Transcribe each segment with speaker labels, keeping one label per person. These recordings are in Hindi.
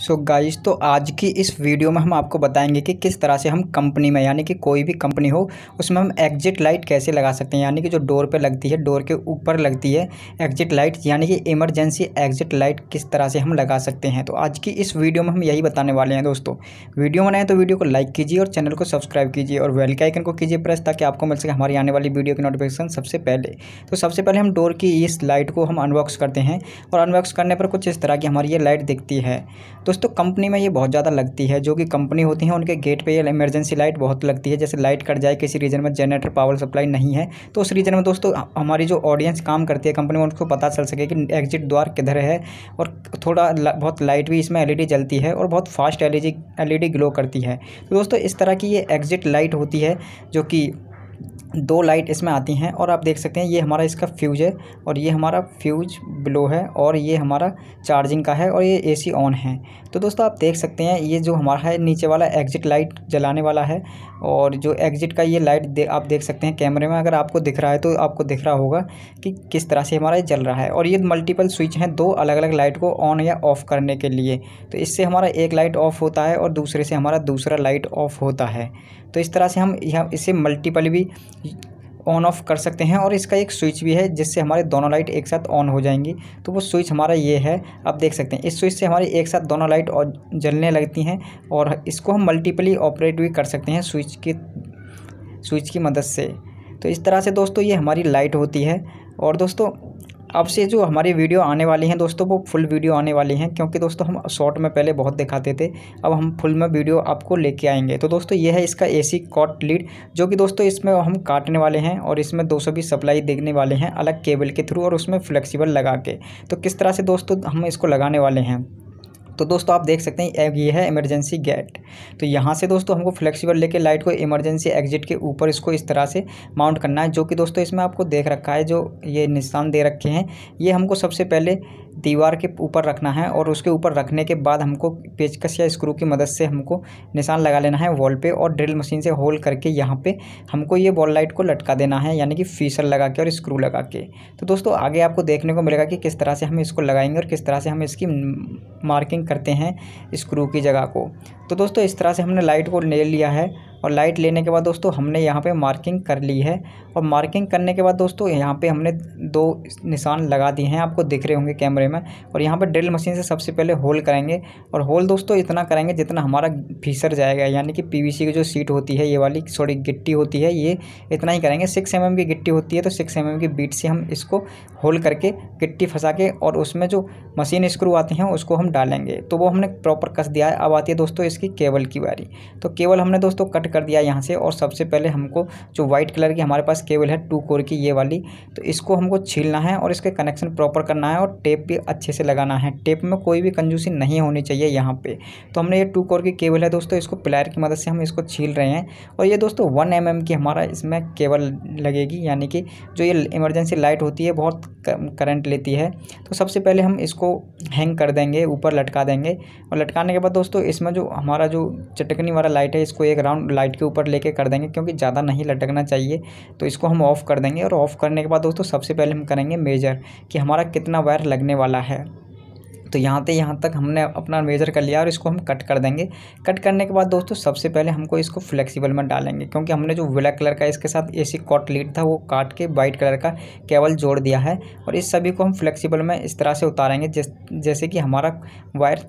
Speaker 1: सो so गाइस तो आज की इस वीडियो में हम आपको बताएंगे कि किस तरह से हम कंपनी में यानी कि कोई भी कंपनी हो उसमें हम एग्जिट लाइट कैसे लगा सकते हैं यानी कि जो डोर पे लगती है डोर के ऊपर लगती है एग्जिट लाइट यानी कि इमरजेंसी एग्जिट लाइट किस तरह से हम लगा सकते हैं तो आज की इस वीडियो में हम यही बताने वाले हैं दोस्तों वीडियो बनाएं तो वीडियो को लाइक कीजिए और चैनल को सब्सक्राइब कीजिए और वेल के आइकन को कीजिए प्रेस ताकि आपको मिल सके हमारी आने वाली वीडियो की नोटिफिकेशन सबसे पहले तो सबसे पहले हम डोर की इस लाइट को हम अनबॉक्स करते हैं और अनबॉक्स करने पर कुछ इस तरह की हमारी ये लाइट दिखती है दोस्तों कंपनी में ये बहुत ज़्यादा लगती है जो कि कंपनी होती है उनके गेट पर इमरजेंसी लाइट बहुत लगती है जैसे लाइट कट जाए किसी रीजन में जनरेटर पावर सप्लाई नहीं है तो उस रीजन में दोस्तों हमारी जो ऑडियंस काम करती है कंपनी में उनको पता चल सके कि एग्जिट द्वार किधर है और थोड़ा बहुत लाइट भी इसमें एल जलती है और बहुत फास्ट एल एलईडी ग्लो करती है तो दोस्तों इस तरह की ये एग्जिट लाइट होती है जो कि दो लाइट इसमें आती हैं और आप देख सकते हैं ये हमारा इसका फ्यूज है और ये हमारा फ्यूज ब्लो है और ये हमारा चार्जिंग का है और ये एसी ऑन है तो दोस्तों आप देख सकते हैं ये जो हमारा है नीचे वाला एग्जिट लाइट जलाने वाला है और जो एग्जिट का ये लाइट दे, आप देख सकते हैं कैमरे में अगर आपको दिख रहा है तो आपको दिख रहा होगा कि किस तरह से हमारा ये जल रहा है और ये मल्टीपल स्विच हैं दो अलग अलग लाइट को ऑन या ऑफ़ करने के लिए तो इससे हमारा एक लाइट ऑफ़ होता है और दूसरे से हमारा दूसरा लाइट ऑफ़ होता है तो इस तरह से हम यहाँ इसे मल्टीपल भी ऑन ऑफ कर सकते हैं और इसका एक स्विच भी है जिससे हमारे दोनों लाइट एक साथ ऑन हो जाएंगी तो वो स्विच हमारा ये है आप देख सकते हैं इस स्विच से हमारी एक साथ दोनों लाइट और जलने लगती हैं और इसको हम मल्टीपली ऑपरेट भी कर सकते हैं स्विच के स्विच की मदद से तो इस तरह से दोस्तों ये हमारी लाइट होती है और दोस्तों अब से जो हमारी वीडियो आने वाली हैं दोस्तों वो फुल वीडियो आने वाली हैं क्योंकि दोस्तों हम शॉर्ट में पहले बहुत दिखाते थे अब हम फुल में वीडियो आपको लेके आएंगे तो दोस्तों ये है इसका एसी कॉट लीड जो कि दोस्तों इसमें हम काटने वाले हैं और इसमें दो सौ सप्लाई देखने वाले हैं अलग केबल के थ्रू और उसमें फ्लेक्सीबल लगा के तो किस तरह से दोस्तों हम इसको लगाने वाले हैं तो दोस्तों आप देख सकते हैं ये है इमरजेंसी गेट तो यहाँ से दोस्तों हमको फ्लेक्सिबल लेके लाइट को इमरजेंसी एग्जिट के ऊपर इसको इस तरह से माउंट करना है जो कि दोस्तों इसमें आपको देख रखा है जो ये निशान दे रखे हैं ये हमको सबसे पहले दीवार के ऊपर रखना है और उसके ऊपर रखने के बाद हमको पेचकस या स्क्रू की मदद से हमको निशान लगा लेना है वॉल पे और ड्रिल मशीन से होल करके यहाँ पे हमको ये वॉल लाइट को लटका देना है यानी कि फीसर लगा के और स्क्रू लगा के तो दोस्तों आगे आपको देखने को मिलेगा कि किस तरह से हम इसको लगाएंगे और किस तरह से हम इसकी मार्किंग करते हैं स्क्रू की जगह को तो दोस्तों इस तरह से हमने लाइट को ले लिया है और लाइट लेने के बाद दोस्तों हमने यहाँ पे मार्किंग कर ली है और मार्किंग करने के बाद दोस्तों यहाँ पे हमने दो निशान लगा दिए हैं आपको दिख रहे होंगे कैमरे में और यहाँ पर ड्रिल मशीन से सबसे पहले होल करेंगे और होल दोस्तों इतना करेंगे जितना हमारा फीसर जाएगा यानी कि पी की जो सीट होती है ये वाली सॉरी गिट्टी होती है ये इतना ही करेंगे सिक्स एम की गिट्टी होती है तो सिक्स एम की बीट से हम इसको होल करके गिट्टी फंसा के और उसमें जो मशीन स्क्रू आती हैं उसको हम डालेंगे तो वो हमने प्रॉपर कस दिया है अब आती है दोस्तों इसकी केबल की बारी तो केबल हमने दोस्तों कट कर दिया यहाँ से और सबसे पहले हमको जो वाइट कलर की हमारे पास केबल है टू कोर की ये वाली तो इसको हमको छीलना है और इसके कनेक्शन प्रॉपर करना है और टेप भी अच्छे से लगाना है टेप में कोई भी कंजूसी नहीं होनी चाहिए यहाँ पे तो हमने ये टू कोर की केबल है दोस्तों इसको प्लायर की मदद से हम इसको छील रहे हैं और ये दोस्तों वन एम mm की हमारा इसमें केबल लगेगी यानी कि जो ये इमरजेंसी लाइट होती है बहुत करंट लेती है तो सबसे पहले हम इसको हैंग कर देंगे ऊपर लटका देंगे और लटकाने के बाद दोस्तों इसमें जो हमारा जो चटकनी वाला लाइट है इसको एक राउंड लाइट के ऊपर लेके कर देंगे क्योंकि ज़्यादा नहीं लटकना चाहिए तो इसको हम ऑफ़ कर देंगे और ऑफ़ करने के बाद दोस्तों सबसे पहले हम करेंगे मेजर कि हमारा कितना वायर लगने वाला है तो यहाँ से यहाँ तक हमने अपना मेजर कर लिया और इसको हम कट कर देंगे कट करने के बाद दोस्तों सबसे पहले हमको इसको फ्लेक्सिबल में डालेंगे क्योंकि हमने जो ब्लैक कलर का इसके साथ एसी कॉट लीड था वो काट के वाइट कलर का केबल जोड़ दिया है और इस सभी को हम फ्लेक्सिबल में इस तरह से उतारेंगे जैसे कि हमारा वायर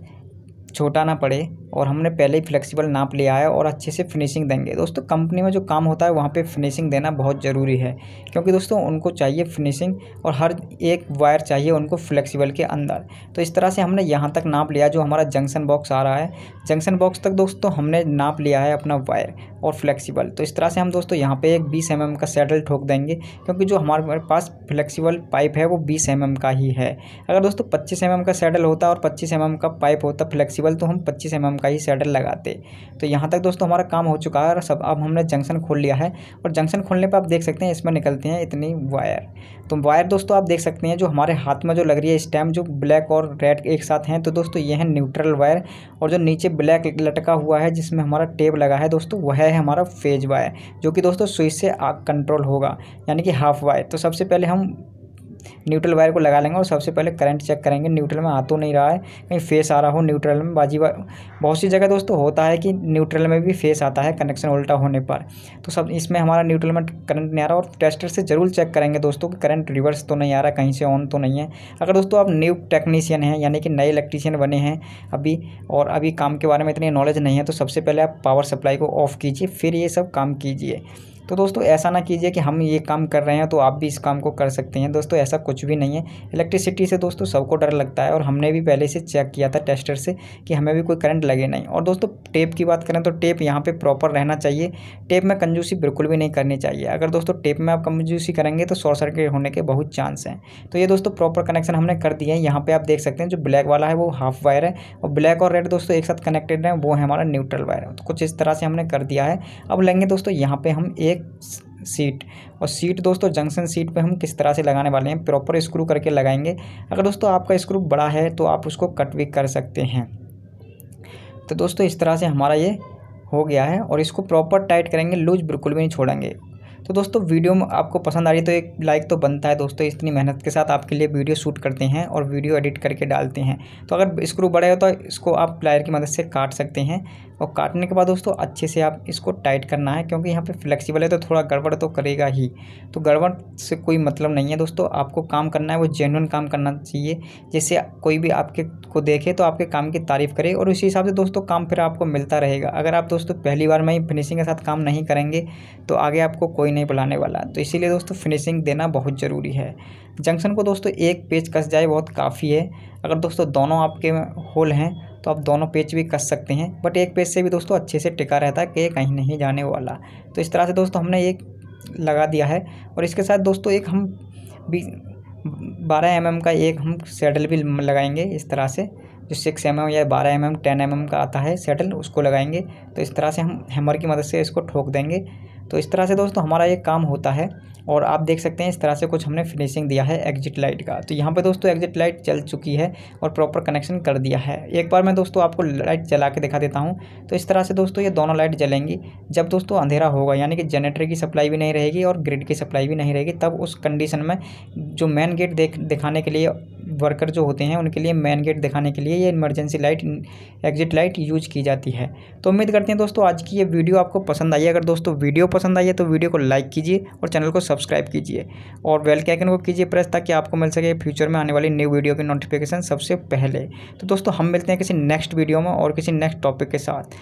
Speaker 1: छोटा ना पड़े और हमने पहले ही फ्लेक्सिबल नाप लिया है और अच्छे से फिनिशिंग देंगे दोस्तों कंपनी में जो काम होता है वहाँ पे फिनिशिंग देना बहुत ज़रूरी है क्योंकि दोस्तों उनको चाहिए फिनिशिंग और हर एक वायर चाहिए उनको फ्लेक्सिबल के अंदर तो इस तरह से हमने यहाँ तक नाप लिया जो हमारा जंक्शन बॉक्स आ रहा है जंक्शन बॉक्स तक दोस्तों हमने नाप लिया है अपना वायर और फ्लेक्सीबल तो इस तरह से हम दोस्तों यहाँ पर एक बीस एम का सेटल ठोक देंगे क्योंकि जो हमारे पास फ्लैक्सीबल पाइप है वो बीस एम का ही है अगर दोस्तों पच्चीस एम का सेटल होता और पच्चीस एम का पाइप होता फ्लैक्सीबल पॉसिबल तो हम पच्चीस एम का ही शटर लगाते तो यहाँ तक दोस्तों हमारा काम हो चुका है और सब अब हमने जंक्शन खोल लिया है और जंक्शन खोलने पर आप देख सकते हैं इसमें निकलते हैं इतनी वायर तो वायर दोस्तों आप देख सकते हैं जो हमारे हाथ में जो लग रही है स्टैम जो ब्लैक और रेड एक साथ हैं तो दोस्तों ये है न्यूट्रल वायर और जो नीचे ब्लैक लटका हुआ है जिसमें हमारा टेप लगा है दोस्तों वह है हमारा फेज वायर जो कि दोस्तों स्विच से कंट्रोल होगा यानी कि हाफ वायर तो सबसे पहले हम न्यूट्रल वायर को लगा लेंगे और सबसे पहले करंट चेक करेंगे न्यूट्रल में आ तो नहीं रहा है कहीं फेस आ रहा हो न्यूट्रल में बाजी बहुत सी जगह दोस्तों होता है कि न्यूट्रल में भी फेस आता है कनेक्शन उल्टा होने पर तो सब इसमें हमारा न्यूट्रल में करंट नहीं आ रहा और टेस्टर से ज़रूर चेक करेंगे दोस्तों कि करंट रिवर्स तो नहीं आ रहा कहीं से ऑन तो नहीं है अगर दोस्तों आप न्यू टेक्नीशियन हैं यानी कि नए इलेक्ट्रीशियन बने हैं अभी और अभी काम के बारे में इतनी नॉलेज नहीं है तो सबसे पहले आप पावर सप्लाई को ऑफ़ कीजिए फिर ये सब काम कीजिए तो दोस्तों ऐसा ना कीजिए कि हम ये काम कर रहे हैं तो आप भी इस काम को कर सकते हैं दोस्तों ऐसा कुछ भी नहीं है इलेक्ट्रिसिटी से दोस्तों सबको डर लगता है और हमने भी पहले से चेक किया था टेस्टर से कि हमें भी कोई करंट लगे नहीं और दोस्तों टेप की बात करें तो टेप यहाँ पर प्रॉपर रहना चाहिए टेप में कंजूसी बिल्कुल भी नहीं करनी चाहिए अगर दोस्तों टेप में आप कंजूसी करेंगे तो शॉर्ट सर्किट होने के बहुत चांस हैं तो ये दोस्तों प्रॉपर कनेक्शन हमने कर दिया है यहाँ पर आप देख सकते हैं जो ब्लैक वाला है वो हाफ वायर है और ब्लैक और रेड दोस्तों एक साथ कनेक्टेड है वो है हमारा न्यूट्रल वायर तो कुछ इस तरह से हमने कर दिया है अब लेंगे दोस्तों यहाँ पर हम एक एक सीट और सीट दोस्तों जंक्शन सीट पे हम किस तरह से लगाने वाले हैं प्रॉपर स्क्रू करके लगाएंगे अगर दोस्तों आपका स्क्रू बड़ा है तो आप उसको कट भी कर सकते हैं तो दोस्तों इस तरह से हमारा ये हो गया है और इसको प्रॉपर टाइट करेंगे लूज बिल्कुल भी नहीं छोड़ेंगे तो दोस्तों वीडियो में आपको पसंद आ रही है तो एक लाइक तो बनता है दोस्तों इतनी मेहनत के साथ आपके लिए वीडियो शूट करते हैं और वीडियो एडिट करके डालते हैं तो अगर स्क्रू बड़े हो तो इसको आप प्लायर की मदद से काट सकते हैं और काटने के बाद दोस्तों अच्छे से आप इसको टाइट करना है क्योंकि यहाँ पे फ्लेक्सिबल है तो थोड़ा गड़बड़ तो करेगा ही तो गड़बड़ से कोई मतलब नहीं है दोस्तों आपको काम करना है वो जेनुअन काम करना चाहिए जिससे कोई भी आपके को देखे तो आपके काम की तारीफ़ करे और उसी हिसाब से दोस्तों काम फिर आपको मिलता रहेगा अगर आप दोस्तों पहली बार में ही फिनिशिंग के साथ काम नहीं करेंगे तो आगे आपको कोई नहीं बुलाने वाला तो इसीलिए दोस्तों फिनिशिंग देना बहुत ज़रूरी है जंक्शन को दोस्तों एक पेज कस जाए बहुत काफ़ी है अगर दोस्तों दोनों आपके होल हैं तो आप दोनों पेज भी कस सकते हैं बट एक पेज से भी दोस्तों अच्छे से टिका रहता है कि कहीं नहीं जाने वाला तो इस तरह से दोस्तों हमने एक लगा दिया है और इसके साथ दोस्तों एक हम भी बारह एम का एक हम सेडल भी लगाएंगे इस तरह से जो सिक्स एम या बारह M M ten M M का आता है सेडल उसको लगाएंगे तो इस तरह से हम हैमर की मदद से इसको ठोक देंगे तो इस तरह से दोस्तों हमारा ये काम होता है और आप देख सकते हैं इस तरह से कुछ हमने फिनिशिंग दिया है एग्जिट लाइट का तो यहाँ पे दोस्तों एग्जिट लाइट चल चुकी है और प्रॉपर कनेक्शन कर दिया है एक बार मैं दोस्तों आपको लाइट जला के दिखा देता हूँ तो इस तरह से दोस्तों ये दोनों लाइट जलेंगी जब दोस्तों अंधेरा होगा यानी कि जनरेटर की सप्लाई भी नहीं रहेगी और ग्रिड की सप्लाई भी नहीं रहेगी तब उस कंडीशन में जो मेन गेट देख दिखाने के लिए वर्कर जो होते हैं उनके लिए मेन गेट दिखाने के लिए ये emergency light exit light use की जाती है तो उम्मीद करते हैं दोस्तों आज की ये वीडियो आपको पसंद आई अगर दोस्तों वीडियो पसंद आई है तो वीडियो को लाइक कीजिए और चैनल को सब्सक्राइब कीजिए और बेल के आइकन को कीजिए प्रेस ताकि आपको मिल सके फ्यूचर में आने वाली न्यू वीडियो की नोटिफिकेशन सबसे पहले तो दोस्तों हम मिलते हैं किसी नेक्स्ट वीडियो में और किसी नेक्स्ट टॉपिक के साथ